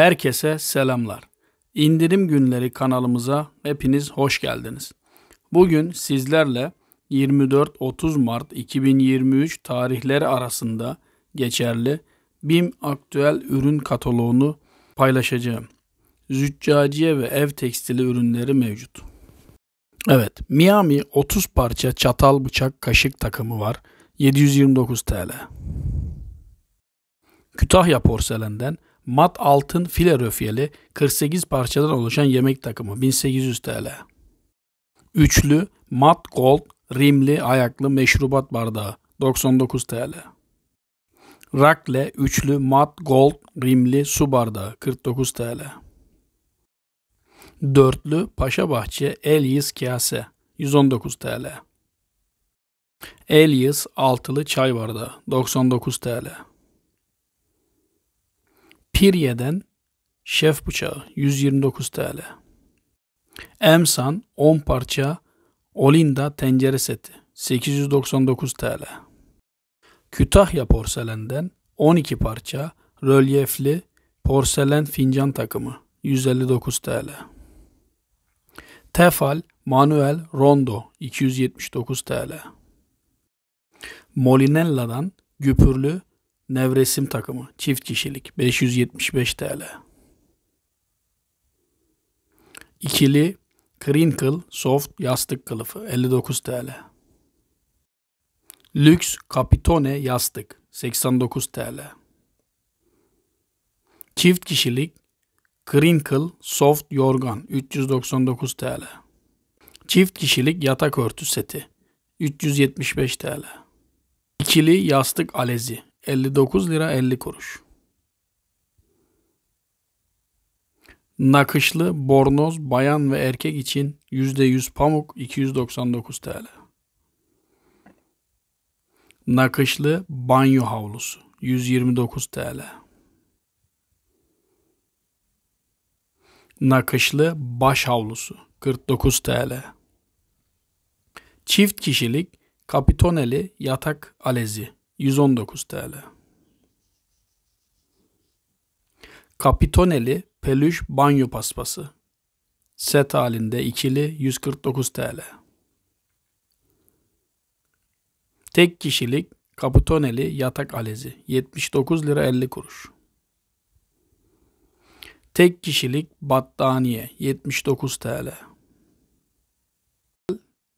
Herkese selamlar. İndirim Günleri kanalımıza hepiniz hoş geldiniz. Bugün sizlerle 24-30 Mart 2023 tarihleri arasında geçerli BİM aktüel ürün kataloğunu paylaşacağım. Züccaciye ve ev tekstili ürünleri mevcut. Evet, Miami 30 parça çatal bıçak kaşık takımı var. 729 TL. Kütahya porselenden mat altın file röfyeli 48 parçadan oluşan yemek takımı 1800 TL. Üçlü mat gold rimli ayaklı meşrubat bardağı 99 TL. Rakle üçlü mat gold rimli su bardağı 49 TL. Dörtlü Paşa Paşabahçe Elyis kase 119 TL. Elyis altılı çay bardağı 99 TL. Pirye'den şef bıçağı 129 TL. Emsan 10 parça Olinda tencere seti 899 TL. Kütahya porselenden 12 parça rölyefli porselen fincan takımı 159 TL. Tefal Manuel Rondo 279 TL. Molinella'dan güpürlü Nevresim takımı. Çift kişilik. 575 TL. İkili Crinkle Soft yastık kılıfı. 59 TL. Lüks Capitone yastık. 89 TL. Çift kişilik Crinkle Soft yorgan. 399 TL. Çift kişilik yatak örtü seti. 375 TL. İkili yastık alezi 59 lira 50 kuruş. Nakışlı bornoz bayan ve erkek için %100 pamuk 299 TL. Nakışlı banyo havlusu 129 TL. Nakışlı baş havlusu 49 TL. Çift kişilik kapitoneli yatak alezi 119 TL. Kapitoneli peluş banyo paspası. Set halinde ikili 149 TL. Tek kişilik kapitoneli yatak alezi 79 lira 50 kuruş. Tek kişilik battaniye 79 TL.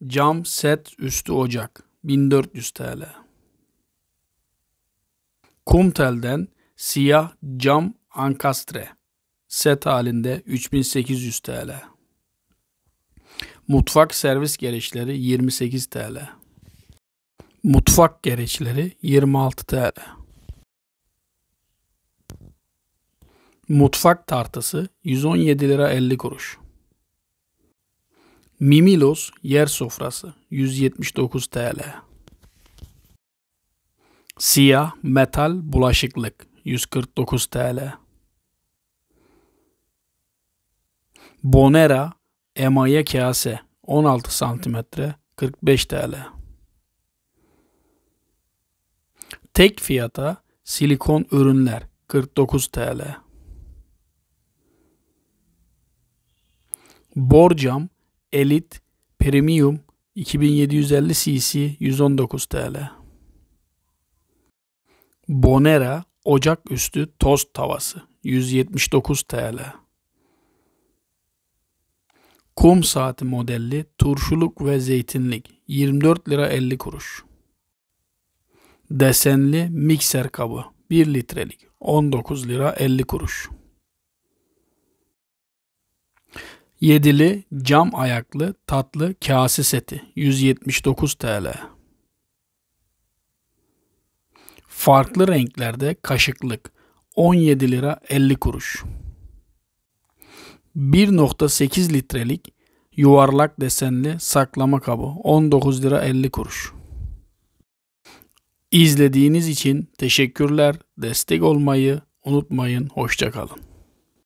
Cam set üstü ocak 1400 TL. Kum telden siyah cam ankastre. Set halinde 3800 TL. Mutfak servis gereçleri 28 TL. Mutfak gereçleri 26 TL. Mutfak tartısı 117 lira 50 kuruş. Mimilos yer sofrası 179 TL. Siyah metal bulaşıklık 149 TL. Bonera emaye kase 16 santimetre 45 TL. Tek fiyata silikon ürünler 49 TL. Borcam Elite Premium 2750 cc 119 TL. Bonera ocak üstü tost tavası 179 TL. Kum saati modelli turşuluk ve zeytinlik 24 lira 50 kuruş. Desenli mikser kabı 1 litrelik 19 lira 50 kuruş. Yedili cam ayaklı tatlı kase seti 179 TL. Farklı renklerde kaşıklık 17 lira 50 kuruş. 1.8 litrelik yuvarlak desenli saklama kabı 19 lira 50 kuruş. İzlediğiniz için teşekkürler. Destek olmayı unutmayın. Hoşçakalın.